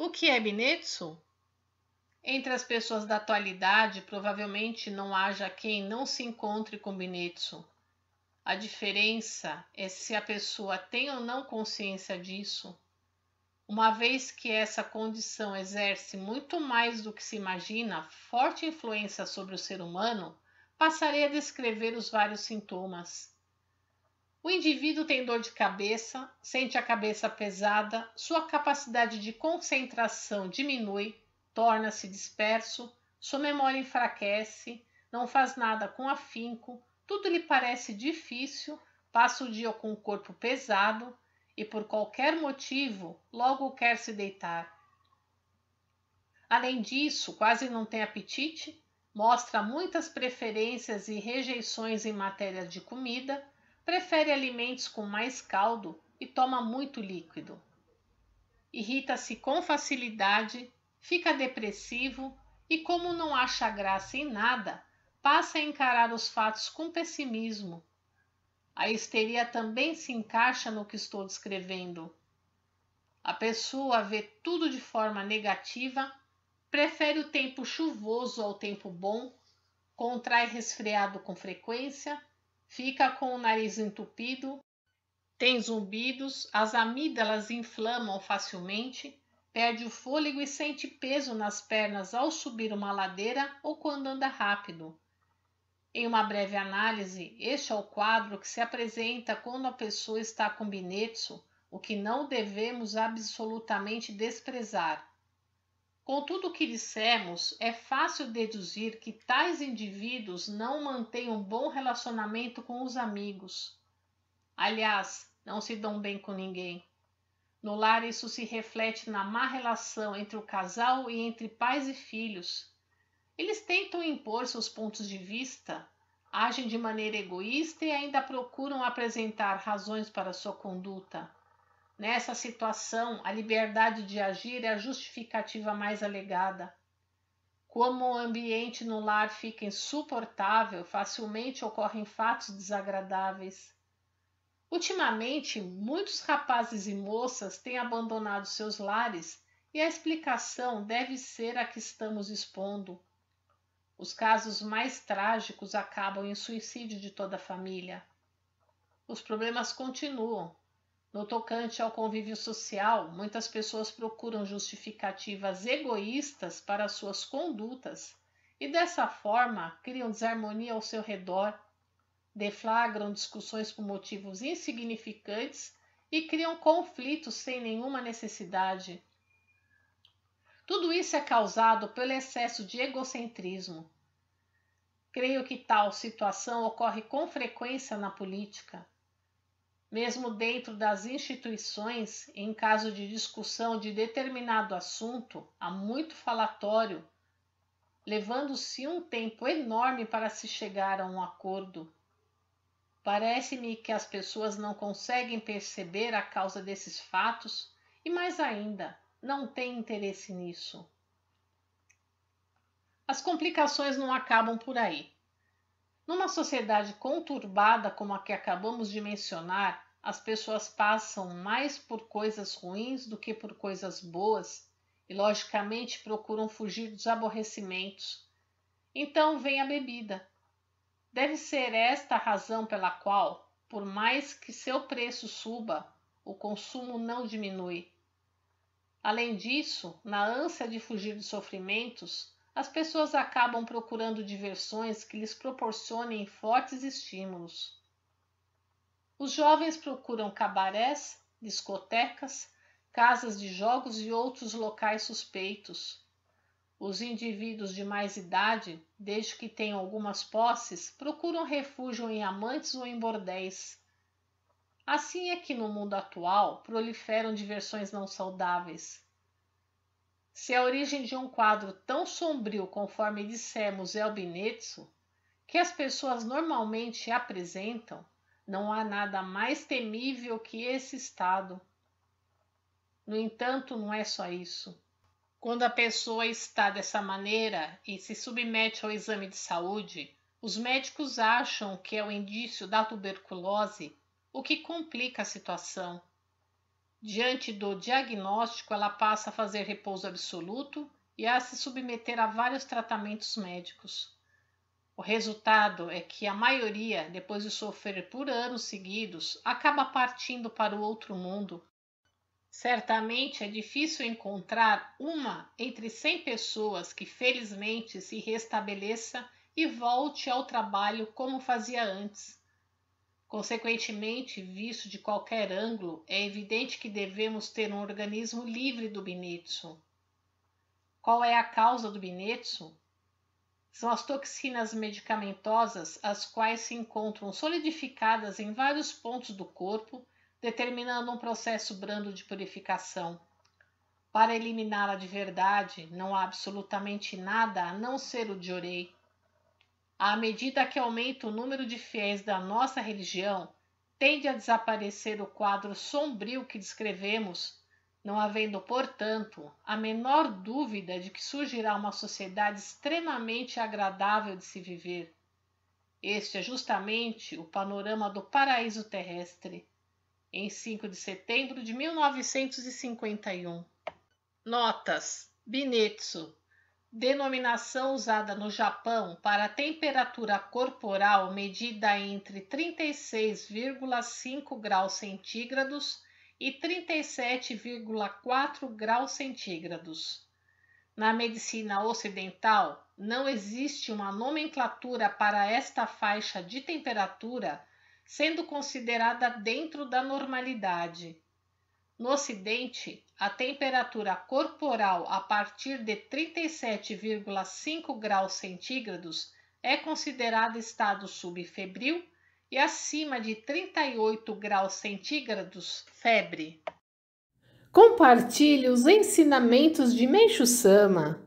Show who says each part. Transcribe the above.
Speaker 1: O que é Binetsu? Entre as pessoas da atualidade, provavelmente não haja quem não se encontre com Binetsu. A diferença é se a pessoa tem ou não consciência disso. Uma vez que essa condição exerce muito mais do que se imagina forte influência sobre o ser humano, passarei a descrever os vários sintomas. O indivíduo tem dor de cabeça, sente a cabeça pesada, sua capacidade de concentração diminui, torna-se disperso, sua memória enfraquece, não faz nada com afinco, tudo lhe parece difícil, passa o dia com o corpo pesado e, por qualquer motivo, logo quer se deitar. Além disso, quase não tem apetite, mostra muitas preferências e rejeições em matéria de comida prefere alimentos com mais caldo e toma muito líquido. Irrita-se com facilidade, fica depressivo e, como não acha graça em nada, passa a encarar os fatos com pessimismo. A histeria também se encaixa no que estou descrevendo. A pessoa vê tudo de forma negativa, prefere o tempo chuvoso ao tempo bom, contrai resfriado com frequência fica com o nariz entupido, tem zumbidos, as amígdalas inflamam facilmente, perde o fôlego e sente peso nas pernas ao subir uma ladeira ou quando anda rápido. Em uma breve análise, este é o quadro que se apresenta quando a pessoa está com binetsu, o que não devemos absolutamente desprezar. Contudo, o que dissemos, é fácil deduzir que tais indivíduos não mantêm um bom relacionamento com os amigos. Aliás, não se dão bem com ninguém. No lar, isso se reflete na má relação entre o casal e entre pais e filhos. Eles tentam impor seus pontos de vista, agem de maneira egoísta e ainda procuram apresentar razões para sua conduta. Nessa situação, a liberdade de agir é a justificativa mais alegada. Como o ambiente no lar fica insuportável, facilmente ocorrem fatos desagradáveis. Ultimamente, muitos rapazes e moças têm abandonado seus lares e a explicação deve ser a que estamos expondo. Os casos mais trágicos acabam em suicídio de toda a família. Os problemas continuam, no tocante ao convívio social, muitas pessoas procuram justificativas egoístas para suas condutas e, dessa forma, criam desarmonia ao seu redor, deflagram discussões por motivos insignificantes e criam conflitos sem nenhuma necessidade. Tudo isso é causado pelo excesso de egocentrismo. Creio que tal situação ocorre com frequência na política mesmo dentro das instituições, em caso de discussão de determinado assunto, há muito falatório, levando-se um tempo enorme para se chegar a um acordo. Parece-me que as pessoas não conseguem perceber a causa desses fatos e, mais ainda, não têm interesse nisso. As complicações não acabam por aí. Numa sociedade conturbada como a que acabamos de mencionar, as pessoas passam mais por coisas ruins do que por coisas boas e, logicamente, procuram fugir dos aborrecimentos. Então vem a bebida. Deve ser esta a razão pela qual, por mais que seu preço suba, o consumo não diminui. Além disso, na ânsia de fugir dos sofrimentos, as pessoas acabam procurando diversões que lhes proporcionem fortes estímulos. Os jovens procuram cabarés, discotecas, casas de jogos e outros locais suspeitos. Os indivíduos de mais idade, desde que tenham algumas posses, procuram refúgio em amantes ou em bordéis. Assim é que no mundo atual proliferam diversões não saudáveis se a origem de um quadro tão sombrio conforme dissemos é o Binetsu, que as pessoas normalmente apresentam, não há nada mais temível que esse estado. No entanto, não é só isso. Quando a pessoa está dessa maneira e se submete ao exame de saúde, os médicos acham que é o indício da tuberculose, o que complica a situação. Diante do diagnóstico, ela passa a fazer repouso absoluto e a se submeter a vários tratamentos médicos. O resultado é que a maioria, depois de sofrer por anos seguidos, acaba partindo para o outro mundo. Certamente é difícil encontrar uma entre 100 pessoas que felizmente se restabeleça e volte ao trabalho como fazia antes. Consequentemente, visto de qualquer ângulo, é evidente que devemos ter um organismo livre do binetsu. Qual é a causa do binetsu? São as toxinas medicamentosas, as quais se encontram solidificadas em vários pontos do corpo, determinando um processo brando de purificação. Para eliminá-la de verdade, não há absolutamente nada a não ser o diorei à medida que aumenta o número de fiéis da nossa religião, tende a desaparecer o quadro sombrio que descrevemos, não havendo, portanto, a menor dúvida de que surgirá uma sociedade extremamente agradável de se viver. Este é justamente o panorama do paraíso terrestre, em 5 de setembro de 1951. Notas: Binetsu, denominação usada no Japão para a temperatura corporal medida entre 36,5 graus centígrados e 37,4 graus centígrados. Na medicina ocidental, não existe uma nomenclatura para esta faixa de temperatura sendo considerada dentro da normalidade. No Ocidente, a temperatura corporal a partir de 37,5 graus centígrados é considerada estado subfebril e acima de 38 graus centígrados, febre. Compartilhe os ensinamentos de Meixo Sama.